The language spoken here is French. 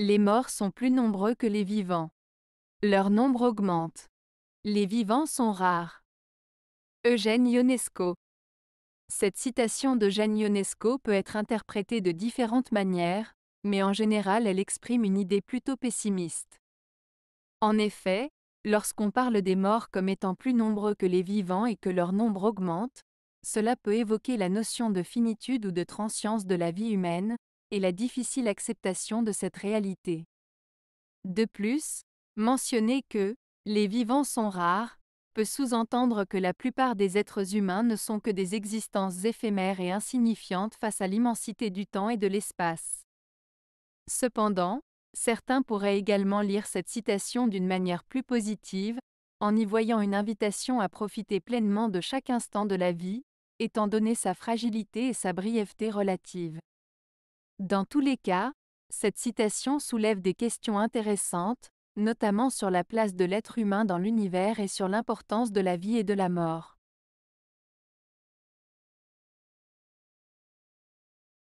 Les morts sont plus nombreux que les vivants. Leur nombre augmente. Les vivants sont rares. Eugène Ionesco Cette citation d'Eugène Ionesco peut être interprétée de différentes manières, mais en général elle exprime une idée plutôt pessimiste. En effet, lorsqu'on parle des morts comme étant plus nombreux que les vivants et que leur nombre augmente, cela peut évoquer la notion de finitude ou de transience de la vie humaine, et la difficile acceptation de cette réalité. De plus, mentionner que les vivants sont rares peut sous-entendre que la plupart des êtres humains ne sont que des existences éphémères et insignifiantes face à l'immensité du temps et de l'espace. Cependant, certains pourraient également lire cette citation d'une manière plus positive, en y voyant une invitation à profiter pleinement de chaque instant de la vie, étant donné sa fragilité et sa brièveté relative. Dans tous les cas, cette citation soulève des questions intéressantes, notamment sur la place de l'être humain dans l'univers et sur l'importance de la vie et de la mort.